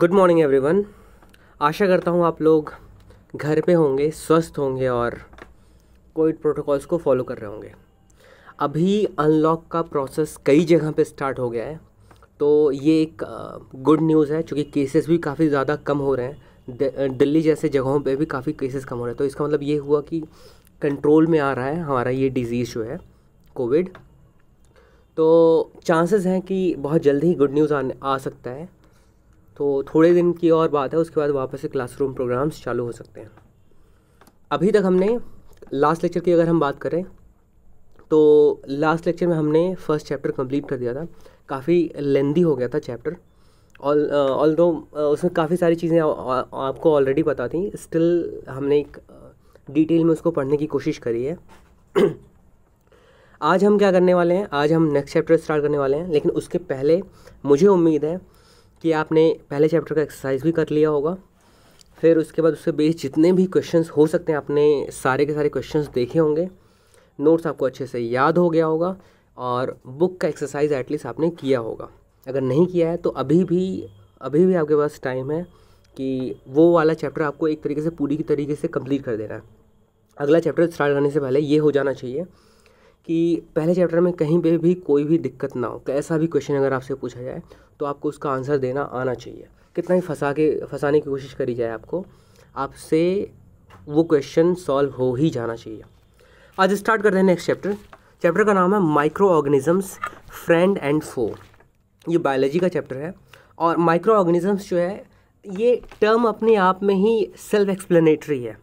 good morning everyone आशा करता हूँ आप लोग घर पे होंगे स्वस्थ होंगे और कोविड प्रोटोकॉल्स को फॉलो कर रहे होंगे अभी अनलॉक का प्रोसेस कई जगह पे स्टार्ट हो गया है तो ये एक गुड न्यूज़ है क्योंकि केसेस भी काफ़ी ज़्यादा कम हो रहे हैं दिल्ली जैसे जगहों पे भी काफ़ी केसेस कम हो रहे हैं तो इसका मतलब ये हुआ कि कंट्रोल में आ रहा है हमारा ये डिज़ीज़ जो है कोविड तो चांसेस हैं कि बहुत जल्दी ही गुड न्यूज़ आ सकता है तो थोड़े दिन की और बात है उसके बाद वापस से क्लासरूम प्रोग्राम्स चालू हो सकते हैं अभी तक हमने लास्ट लेक्चर की अगर हम बात करें तो लास्ट लेक्चर में हमने फर्स्ट चैप्टर कंप्लीट कर दिया था काफ़ी लेंदी हो गया था चैप्टर ऑल ऑल दो उसमें काफ़ी सारी चीज़ें आपको ऑलरेडी पता थी स्टिल हमने एक डिटेल में उसको पढ़ने की कोशिश करी है आज हम क्या करने वाले हैं आज हम नेक्स्ट चैप्टर स्टार्ट करने वाले हैं लेकिन उसके पहले मुझे उम्मीद है कि आपने पहले चैप्टर का एक्सरसाइज भी कर लिया होगा फिर उसके बाद उससे बेस जितने भी क्वेश्चंस हो सकते हैं आपने सारे के सारे क्वेश्चंस देखे होंगे नोट्स आपको अच्छे से याद हो गया होगा और बुक का एक्सरसाइज एटलीस्ट आपने किया होगा अगर नहीं किया है तो अभी भी अभी भी आपके पास टाइम है कि वो वाला चैप्टर आपको एक तरीके से पूरी तरीके से कंप्लीट कर देना है अगला चैप्टर स्टार्ट करने से पहले ये हो जाना चाहिए कि पहले चैप्टर में कहीं पे भी कोई भी दिक्कत ना हो ऐसा भी क्वेश्चन अगर आपसे पूछा जाए तो आपको उसका आंसर देना आना चाहिए कितना ही फंसा के फंसाने की कोशिश करी जाए आपको आपसे वो क्वेश्चन सॉल्व हो ही जाना चाहिए आज स्टार्ट करते हैं नेक्स्ट चैप्टर चैप्टर का नाम है micro organisms friend and foe ये बायोलॉजी का चैप्टर है और माइक्रो ऑर्गेनिजम्स जो है ये टर्म अपने आप में ही सेल्फ एक्सप्लेनेटरी है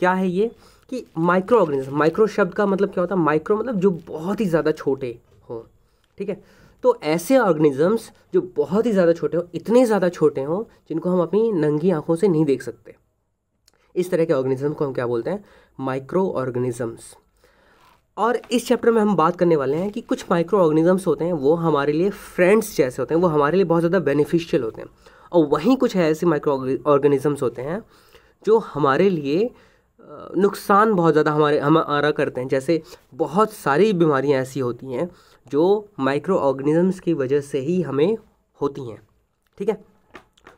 क्या है ये कि माइक्रो ऑर्गेनिज्म माइक्रो शब्द का मतलब क्या होता है माइक्रो मतलब जो बहुत ही ज़्यादा छोटे हों ठीक है तो ऐसे ऑर्गेनिजम्स जो बहुत ही ज़्यादा छोटे हों इतने ज़्यादा छोटे हों जिनको हम अपनी नंगी आँखों से नहीं देख सकते इस तरह के ऑर्गेनिज्म को हम क्या बोलते हैं माइक्रो ऑर्गेनिजम्स और इस चैप्टर में हम बात करने वाले हैं कि कुछ माइक्रो ऑर्गेनिजम्स होते हैं वो हमारे लिए फ्रेंड्स जैसे होते हैं वो हमारे लिए बहुत ज़्यादा बेनिफिशियल होते हैं और वहीं कुछ ऐसे माइक्रो ऑर्गेनिजम्स होते हैं जो हमारे लिए नुकसान बहुत ज़्यादा हमारे हम आरा करते हैं जैसे बहुत सारी बीमारियाँ ऐसी होती हैं जो माइक्रो ऑर्गेनिजम्स की वजह से ही हमें होती हैं ठीक है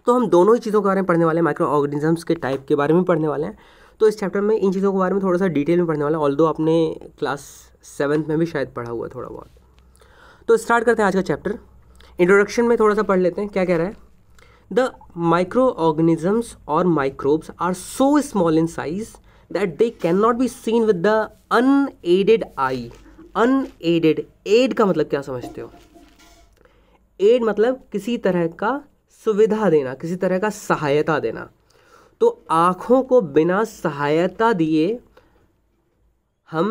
तो हम दोनों ही चीज़ों के बारे में पढ़ने वाले हैं माइक्रो ऑर्गेनिजम्स के टाइप के बारे में पढ़ने वाले हैं तो इस चैप्टर में इन चीज़ों के बारे में थोड़ा सा डिटेल में पढ़ने वाला ऑल दो आपने क्लास सेवन्थ में भी शायद पढ़ा हुआ थोड़ा बहुत तो स्टार्ट करते हैं आज का चैप्टर इंट्रोडक्शन में थोड़ा सा पढ़ लेते हैं क्या कह रहा है द माइक्रो ऑर्गेनिजम्स और microbes are so small in size that not be seen with the unaided eye unaided aid का मतलब क्या समझते हो एड मतलब किसी तरह का सुविधा देना किसी तरह का सहायता देना तो आँखों को बिना सहायता दिए हम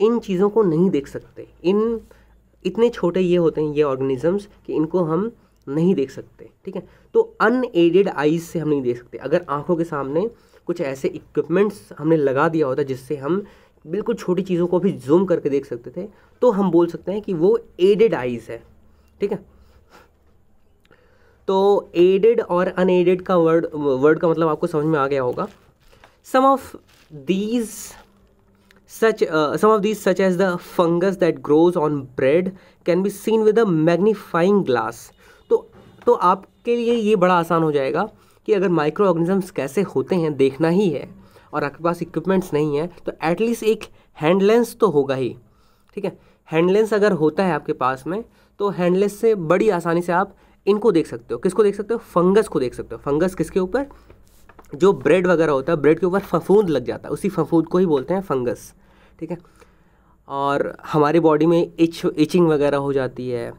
इन चीज़ों को नहीं देख सकते इन इतने छोटे ये होते हैं ये ऑर्गेनिजम्स कि इनको हम नहीं देख सकते ठीक है तो अनएडेड आईज से हम नहीं देख सकते अगर आंखों के सामने कुछ ऐसे इक्विपमेंट्स हमने लगा दिया होता जिससे हम बिल्कुल छोटी चीज़ों को भी जूम करके देख सकते थे तो हम बोल सकते हैं कि वो एडेड आईज है ठीक है तो एडेड और अनएडेड का वर्ड वर्ड का मतलब आपको समझ में आ गया होगा some of these such some of these such as the fungus that grows on bread can be seen with a magnifying glass तो आपके लिए ये बड़ा आसान हो जाएगा कि अगर माइक्रो ऑर्गेनिजम्स कैसे होते हैं देखना ही है और आपके पास इक्विपमेंट्स नहीं है तो एटलीस्ट एक हैंडलेंस तो होगा ही ठीक है हैंडलेंस अगर होता है आपके पास में तो हैंडलेंस से बड़ी आसानी से आप इनको देख सकते हो किसको देख सकते हो फंगस को देख सकते हो फंगस किसके ऊपर जो ब्रेड वगैरह होता है ब्रेड के ऊपर फफूंद लग जाता है उसी फफूंद को ही बोलते हैं फंगस ठीक है और हमारी बॉडी में इच इचिंग वगैरह हो जाती है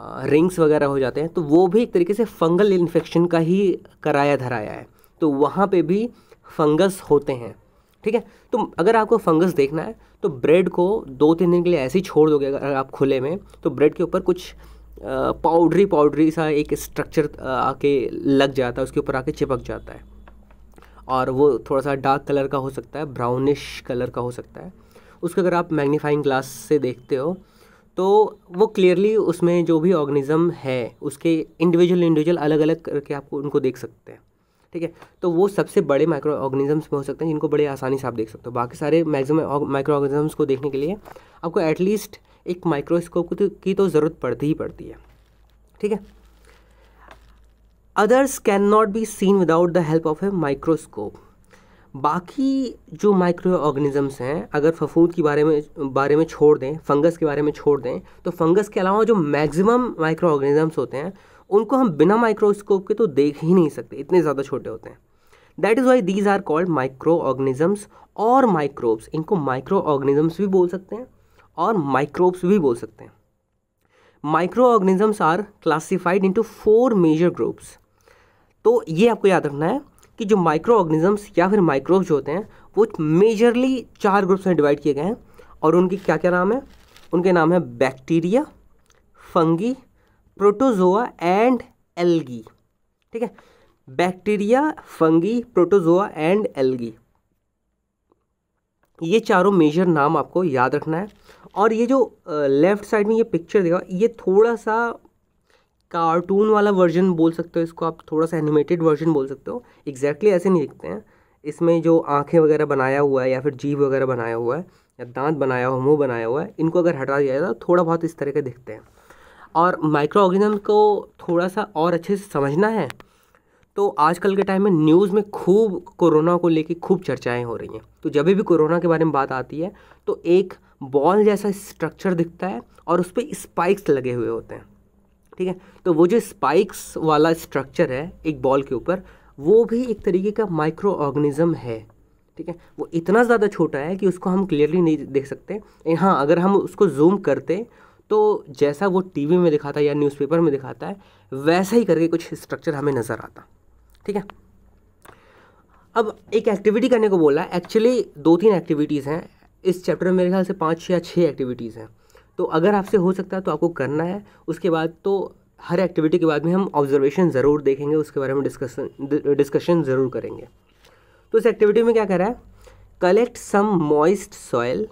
रिंग्स वगैरह हो जाते हैं तो वो भी एक तरीके से फंगल इन्फेक्शन का ही कराया धराया है तो वहाँ पे भी फंगस होते हैं ठीक है तो अगर आपको फंगस देखना है तो ब्रेड को दो तीन दिन के लिए ऐसे ही छोड़ दोगे अगर आप खुले में तो ब्रेड के ऊपर कुछ पाउडरी पाउडरी सा एक स्ट्रक्चर आके लग जाता है उसके ऊपर आके चिपक जाता है और वो थोड़ा सा डार्क कलर का हो सकता है ब्राउनिश कलर का हो सकता है उसको अगर आप मैग्नीफाइंग ग्लास से देखते हो तो वो क्लियरली उसमें जो भी ऑर्गेनिज़म है उसके इंडिविजुअल इंडिविजुअल अलग अलग करके आपको उनको देख सकते हैं ठीक है तो वो सबसे बड़े माइक्रो ऑर्गेनिजम्स में हो सकते हैं जिनको बड़े आसानी से आप देख सकते हो बाकी सारे मैक्सिमम माइक्रो ऑर्गेनिजम्स को देखने के लिए आपको एटलीस्ट एक माइक्रोस्कोप की तो ज़रूरत पड़ती ही पड़ती है ठीक है others cannot be seen without the help of a microscope बाकी जो माइक्रो ऑर्गेनिज़म्स हैं अगर फफूंद के बारे में बारे में छोड़ दें फंगस के बारे में छोड़ दें तो फंगस के अलावा जो मैक्सिमम माइक्रो ऑर्गेनिज़म्स होते हैं उनको हम बिना माइक्रोस्कोप के तो देख ही नहीं सकते इतने ज़्यादा छोटे होते हैं that is why these are called microorganisms और माइक्रोब्स इनको माइक्रो ऑर्गेनिज़म्स भी बोल सकते हैं और माइक्रोब्स भी बोल सकते हैं microorganisms are classified into four major groups तो ये आपको याद रखना है कि जो माइक्रो ऑर्गेनिजम्स या फिर माइक्रोब्स होते हैं वो मेजरली चार ग्रुप्स में डिवाइड किए गए हैं और उनके क्या क्या नाम है उनके नाम है bacteria fungi protozoa and algae ठीक है bacteria fungi protozoa and algae ये चारों मेजर नाम आपको याद रखना है और ये जो लेफ़्ट साइड में ये पिक्चर देखा ये थोड़ा सा कार्टून वाला वर्जन बोल सकते हो इसको आप थोड़ा सा एनिमेटेड वर्जन बोल सकते हो एग्जैक्टली exactly ऐसे नहीं दिखते हैं इसमें जो आँखें वगैरह बनाया हुआ है या फिर जीभ वगैरह बनाया हुआ है या दांत बनाया हुआ मुंह बनाया हुआ है इनको अगर हटा दिया जाए तो थोड़ा बहुत इस तरह के दिखते हैं और माइक्रो ऑर्गेनिज्म को थोड़ा सा और अच्छे से समझना है तो आजकल के टाइम में न्यूज़ में खूब कोरोना को लेकर खूब चर्चाएँ हो रही हैं तो जब भी कोरोना के बारे में बात आती है तो एक बॉल जैसा स्ट्रक्चर दिखता है और उस पर स्पाइक्स लगे हुए होते हैं ठीक है तो वो जो स्पाइक्स वाला स्ट्रक्चर है एक बॉल के ऊपर वो भी एक तरीके का माइक्रो ऑर्गेनिज्म है ठीक है वो इतना ज़्यादा छोटा है कि उसको हम क्लियरली नहीं देख सकते हाँ अगर हम उसको जूम करते तो जैसा वो टीवी में दिखाता है या न्यूज़पेपर में दिखाता है वैसा ही करके कुछ स्ट्रक्चर हमें नज़र आता ठीक है अब एक एक्टिविटी करने को बोला एक्चुअली दो तीन एक्टिविटीज़ हैं इस चैप्टर में मेरे ख्याल से पाँच या छः एक्टिविटीज़ हैं तो अगर आपसे हो सकता है तो आपको करना है उसके बाद तो हर एक्टिविटी के बाद में हम ऑब्जर्वेशन ज़रूर देखेंगे उसके बारे में डिस्कशन डिस्कशन ज़रूर करेंगे तो इस एक्टिविटी में क्या करा है collect some moist soil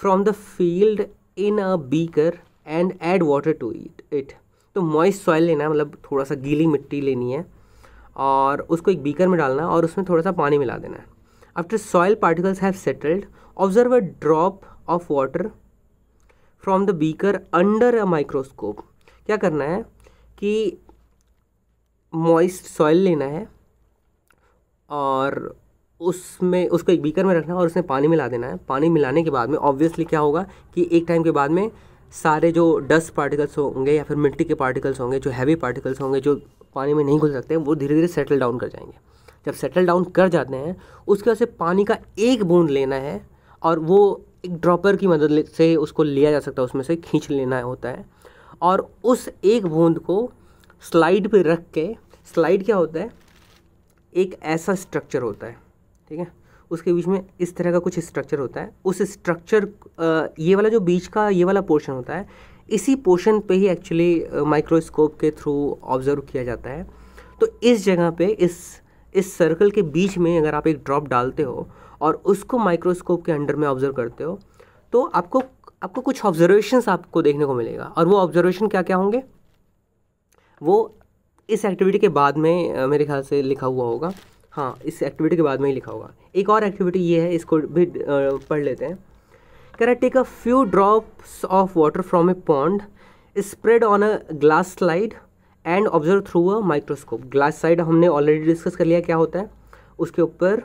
from the field in a beaker and add water to it it तो मॉइस्ट सॉयल लेना है मतलब थोड़ा सा गीली मिट्टी लेनी है और उसको एक बीकर में डालना है और उसमें थोड़ा सा पानी मिला देना है after soil particles have settled observe a drop of water from the beaker under a microscope क्या करना है कि मॉइस्ट सॉइल लेना है और उसमें उसको एक बीकर में रखना है और उसमें पानी मिला देना है पानी मिलाने के बाद में ऑब्वियसली क्या होगा कि एक टाइम के बाद में सारे जो डस्ट पार्टिकल्स होंगे या फिर मिट्टी के पार्टिकल्स होंगे जो हैवी पार्टिकल्स होंगे जो पानी में नहीं घुल सकते वो धीरे धीरे सेटल डाउन कर जाएंगे जब सेटल डाउन कर जाते हैं उसके बाद से पानी का एक बूंद लेना है और वो एक ड्रॉपर की मदद से उसको लिया जा सकता है उसमें से खींच लेना होता है और उस एक बूंद को स्लाइड पे रख के स्लाइड क्या होता है एक ऐसा स्ट्रक्चर होता है ठीक है उसके बीच में इस तरह का कुछ स्ट्रक्चर होता है उस स्ट्रक्चर ये वाला जो बीच का ये वाला पोर्शन होता है इसी पोर्शन पे ही एक्चुअली माइक्रोस्कोप के थ्रू ऑब्जर्व किया जाता है तो इस जगह पे इस इस सर्कल के बीच में अगर आप एक ड्रॉप डालते हो और उसको माइक्रोस्कोप के अंडर में ऑब्जर्व करते हो तो आपको आपको कुछ ऑब्जर्वेशंस आपको देखने को मिलेगा और वो ऑब्जर्वेशन क्या क्या होंगे वो इस एक्टिविटी के बाद में मेरे ख्याल से लिखा हुआ होगा हाँ इस एक्टिविटी के बाद में ही लिखा होगा एक और एक्टिविटी ये है इसको भी पढ़ लेते हैं I take a few drops of water from a pond spread on a glass slide and observe through a microscope glass slide हमने ऑलरेडी डिस्कस कर लिया क्या होता है उसके ऊपर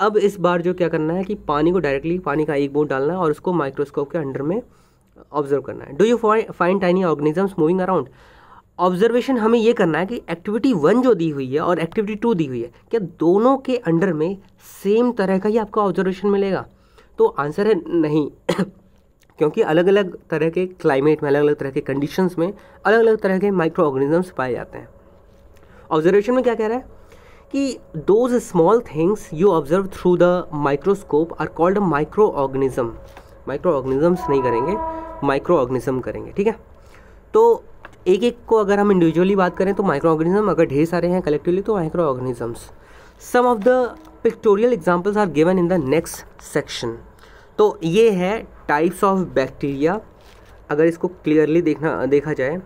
अब इस बार जो क्या करना है कि पानी को डायरेक्टली पानी का एक बूंद डालना है और उसको माइक्रोस्कोप के अंडर में ऑब्जर्व करना है do you find tiny organisms moving around observation हमें यह करना है कि एक्टिविटी वन जो दी हुई है और एक्टिविटी टू दी हुई है क्या दोनों के अंडर में सेम तरह का ही आपको ऑब्जर्वेशन मिलेगा तो आंसर है नहीं क्योंकि अलग अलग तरह के क्लाइमेट में अलग अलग तरह के कंडीशंस में अलग अलग तरह के माइक्रो ऑर्गेनिजम्स पाए जाते हैं ऑब्जर्वेशन में क्या कह रहा है कि those small things you observe through the microscope are called microorganism microorganisms नहीं करेंगे माइक्रो ऑर्गेनिज्म करेंगे ठीक है तो एक एक को अगर हम इंडिविजुअली बात करें तो माइक्रो ऑर्गेनिज्म अगर ढेर सारे हैं कलेक्टिवली तो microorganisms some of the pictorial examples are given in the next section तो ये है टाइप्स ऑफ बैक्टीरिया अगर इसको क्लियरली देखना देखा जाए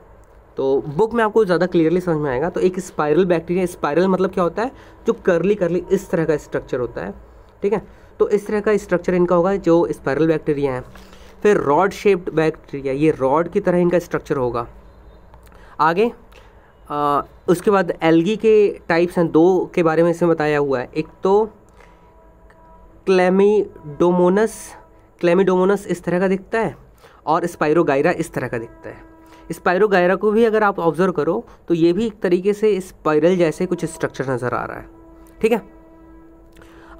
तो बुक में आपको ज़्यादा क्लियरली समझ में आएगा तो एक स्पायरल बैक्टीरिया स्पायरल मतलब क्या होता है जो करली करली इस तरह का स्ट्रक्चर होता है ठीक है तो इस तरह का स्ट्रक्चर इनका होगा जो स्पायरल बैक्टीरिया है फिर रॉड शेप्ड बैक्टीरिया ये रॉड की तरह इनका स्ट्रक्चर होगा आगे आ, उसके बाद एलगी के टाइप्स हैं दो के बारे में इसमें बताया हुआ है एक तो क्लेमीडोमोनस क्लेमीडोमोनस इस तरह का दिखता है और स्पायरोगायरा इस तरह का दिखता है स्पायरोगायरा को भी अगर आप ऑब्जर्व करो तो ये भी एक तरीके से स्पायरल जैसे कुछ स्ट्रक्चर नज़र आ रहा है ठीक है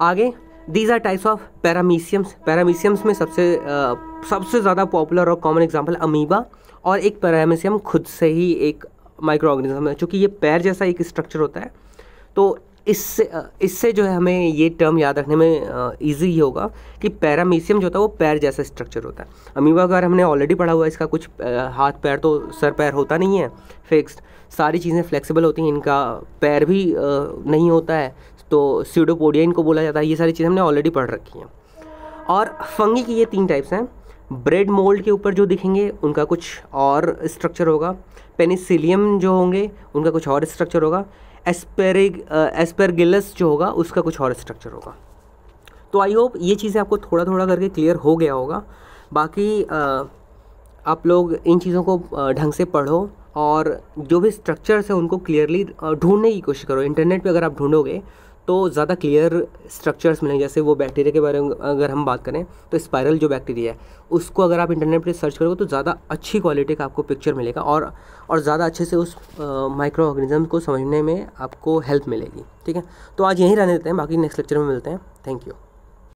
आगे these are types of parameciums parameciums में सबसे आ, सबसे ज़्यादा पॉपुलर और कॉमन एग्जाम्पल अमीबा और एक पैरामीशियम खुद से ही एक माइक्रो ऑर्गेनिज्म है चूँकि ये पैर जैसा एक स्ट्रक्चर होता है तो इससे इससे जो है हमें ये टर्म याद रखने में ईजी ही होगा कि पैरामीसियम जो होता है वो पैर जैसा स्ट्रक्चर होता है अमीबा अगर हमने ऑलरेडी पढ़ा हुआ है इसका कुछ हाथ पैर तो सर पैर होता नहीं है फिक्स्ड सारी चीज़ें फ्लेक्सिबल होती हैं इनका पैर भी नहीं होता है तो सीडोपोडिया इनको बोला जाता है ये सारी चीज़ें हमने ऑलरेडी पढ़ रखी हैं और फंगी की ये तीन टाइप्स हैं ब्रेड मोल्ड के ऊपर जो दिखेंगे उनका कुछ और स्ट्रक्चर होगा पेनिसिलियम जो होंगे उनका कुछ और स्ट्रक्चर होगा एस्पेरिग एस्पेरगिलस जो होगा उसका कुछ और स्ट्रक्चर होगा तो आई होप ये चीज़ें आपको थोड़ा थोड़ा करके क्लियर हो गया होगा बाकी आप लोग इन चीज़ों को ढंग से पढ़ो और जो भी स्ट्रक्चर्स हैं उनको क्लियरली ढूंढने की कोशिश करो इंटरनेट पे अगर आप ढूंढोगे तो ज़्यादा क्लियर स्ट्रक्चर्स मिलेंगे जैसे वो बैक्टीरिया के बारे में अगर हम बात करें तो स्पायरल जो बैक्टीरिया है उसको अगर आप इंटरनेट पर सर्च करोगे तो ज़्यादा अच्छी क्वालिटी का आपको पिक्चर मिलेगा और और ज़्यादा अच्छे से उस माइक्रो ऑर्गेनिज्म को समझने में आपको हेल्प मिलेगी ठीक है तो आज यहीं रहने देते हैं बाकी नेक्स्ट लेक्चर में मिलते हैं थैंक यू